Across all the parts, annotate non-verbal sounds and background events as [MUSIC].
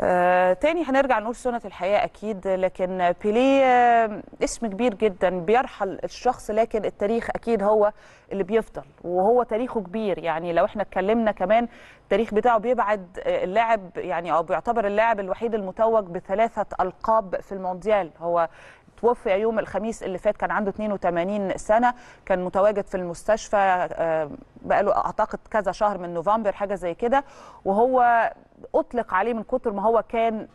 آه تاني هنرجع نقول سنة الحياة أكيد لكن بيليه آه اسم كبير جدا بيرحل الشخص لكن التاريخ أكيد هو اللي بيفضل وهو تاريخه كبير يعني لو احنا اتكلمنا كمان التاريخ بتاعه بيبعد آه، اللاعب يعني أو بيعتبر اللاعب الوحيد المتوج بثلاثة ألقاب في المونديال هو توفي يوم الخميس اللي فات كان عنده 82 سنه كان متواجد في المستشفى آه، بقاله اعتقد كذا شهر من نوفمبر حاجه زي كده وهو اطلق عليه من كتر ما هو كان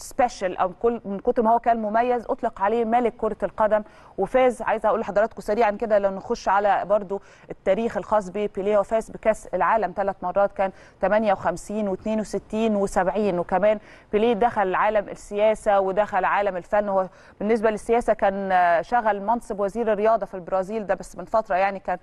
سبيشال او كل من كتر ما هو كان مميز اطلق عليه ملك كره القدم وفاز عايزه اقول لحضراتكم سريعا كده لو نخش على برضو التاريخ الخاص ببيليه وفاز بكاس العالم ثلاث مرات كان 58 و62 و70 وكمان بيليه دخل عالم السياسه ودخل عالم الفن هو بالنسبه للسياسه كان آه، شغل منصب وزير الرياضه في البرازيل ده بس من فتره يعني كان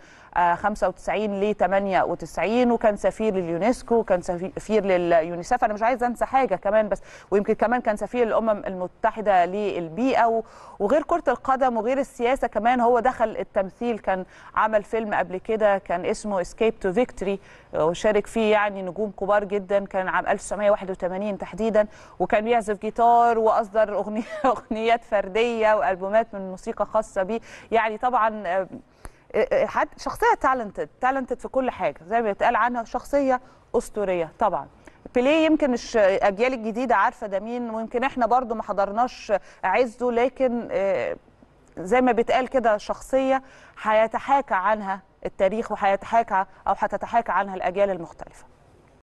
95 آه، ل 98 وكان سفير لليونسكو وكان سفير لليونيسف انا مش عايزه انسى حاجه كمان بس ويمكن كمان كان سفير الامم المتحده للبيئه وغير كره القدم وغير السياسه كمان هو دخل التمثيل كان عمل فيلم قبل كده كان اسمه اسكيب تو فيكتوري وشارك فيه يعني نجوم كبار جدا كان عام 1981 تحديدا وكان بيعزف جيتار واصدر اغنيه [LAUGHS] اغنيات فرديه والبومات من موسيقى خاصه بيه يعني طبعا آه، آه، آه، شخصيه تالنتد تالنتد في كل حاجه زي ما بيتقال عنها شخصيه اسطوريه طبعا بيليه يمكن الاجيال الجديده عارفه ده مين ويمكن احنا برضو ما حضرناش عزه لكن آه، زي ما بيتقال كده شخصيه هيتحاكى عنها التاريخ وهيتحاكى او هتتحاكى عنها الاجيال المختلفه